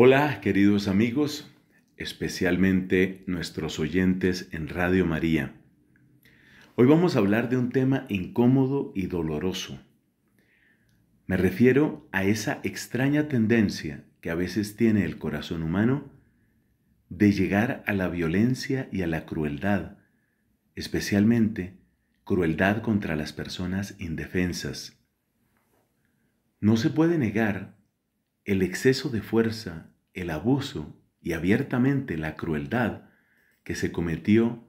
Hola queridos amigos, especialmente nuestros oyentes en Radio María. Hoy vamos a hablar de un tema incómodo y doloroso. Me refiero a esa extraña tendencia que a veces tiene el corazón humano de llegar a la violencia y a la crueldad, especialmente crueldad contra las personas indefensas. No se puede negar el exceso de fuerza, el abuso y abiertamente la crueldad que se cometió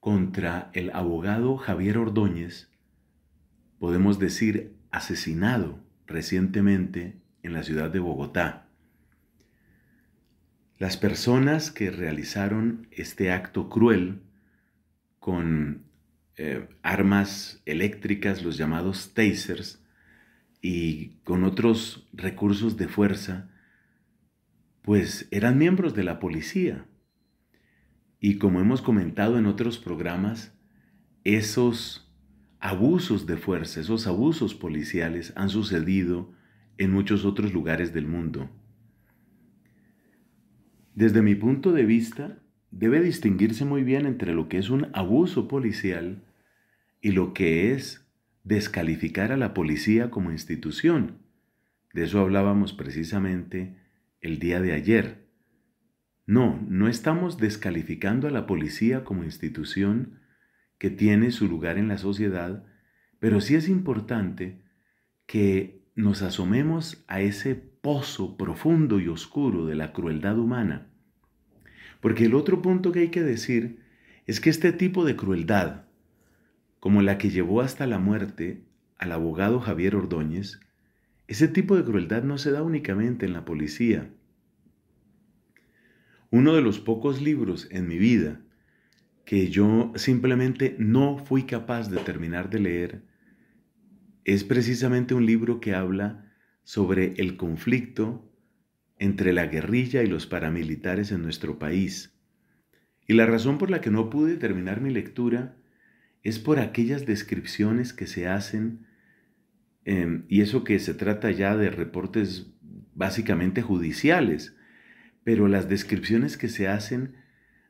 contra el abogado Javier Ordóñez, podemos decir asesinado recientemente en la ciudad de Bogotá. Las personas que realizaron este acto cruel con eh, armas eléctricas, los llamados tasers, y con otros recursos de fuerza, pues eran miembros de la policía. Y como hemos comentado en otros programas, esos abusos de fuerza, esos abusos policiales han sucedido en muchos otros lugares del mundo. Desde mi punto de vista, debe distinguirse muy bien entre lo que es un abuso policial y lo que es descalificar a la policía como institución. De eso hablábamos precisamente el día de ayer. No, no estamos descalificando a la policía como institución que tiene su lugar en la sociedad, pero sí es importante que nos asomemos a ese pozo profundo y oscuro de la crueldad humana. Porque el otro punto que hay que decir es que este tipo de crueldad, como la que llevó hasta la muerte al abogado Javier Ordóñez, ese tipo de crueldad no se da únicamente en la policía. Uno de los pocos libros en mi vida que yo simplemente no fui capaz de terminar de leer es precisamente un libro que habla sobre el conflicto entre la guerrilla y los paramilitares en nuestro país. Y la razón por la que no pude terminar mi lectura es por aquellas descripciones que se hacen em, y eso que se trata ya de reportes básicamente judiciales, pero las descripciones que se hacen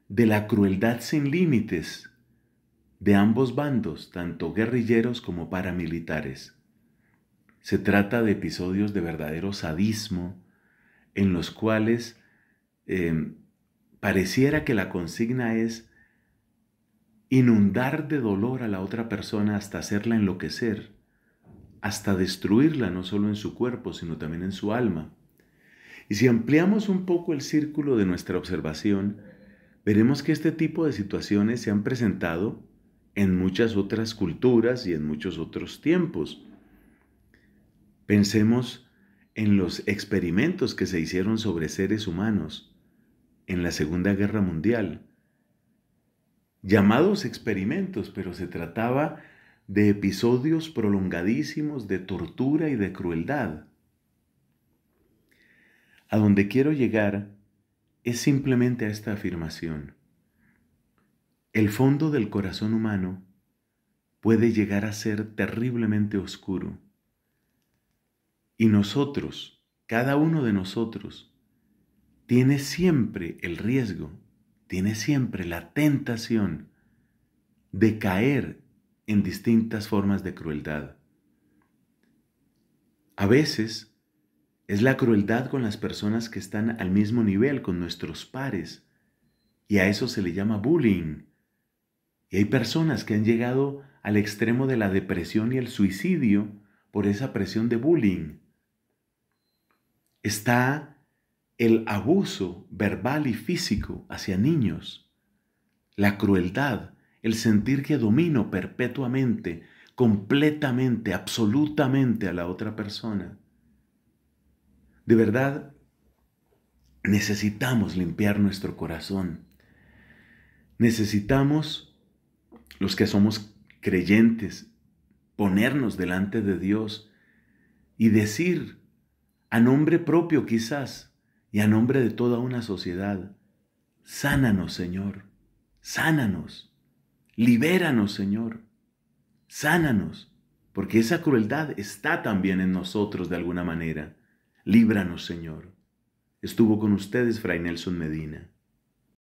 de la crueldad sin límites de ambos bandos, tanto guerrilleros como paramilitares. Se trata de episodios de verdadero sadismo en los cuales em, pareciera que la consigna es inundar de dolor a la otra persona hasta hacerla enloquecer, hasta destruirla no solo en su cuerpo, sino también en su alma. Y si ampliamos un poco el círculo de nuestra observación, veremos que este tipo de situaciones se han presentado en muchas otras culturas y en muchos otros tiempos. Pensemos en los experimentos que se hicieron sobre seres humanos en la Segunda Guerra Mundial, llamados experimentos, pero se trataba de episodios prolongadísimos de tortura y de crueldad. A donde quiero llegar es simplemente a esta afirmación. El fondo del corazón humano puede llegar a ser terriblemente oscuro. Y nosotros, cada uno de nosotros, tiene siempre el riesgo tiene siempre la tentación de caer en distintas formas de crueldad. A veces es la crueldad con las personas que están al mismo nivel, con nuestros pares, y a eso se le llama bullying. Y hay personas que han llegado al extremo de la depresión y el suicidio por esa presión de bullying. Está el abuso verbal y físico hacia niños, la crueldad, el sentir que domino perpetuamente, completamente, absolutamente a la otra persona. De verdad, necesitamos limpiar nuestro corazón. Necesitamos, los que somos creyentes, ponernos delante de Dios y decir, a nombre propio quizás, y a nombre de toda una sociedad. Sánanos, Señor. Sánanos. Libéranos, Señor. Sánanos, porque esa crueldad está también en nosotros de alguna manera. Líbranos, Señor. Estuvo con ustedes Fray Nelson Medina.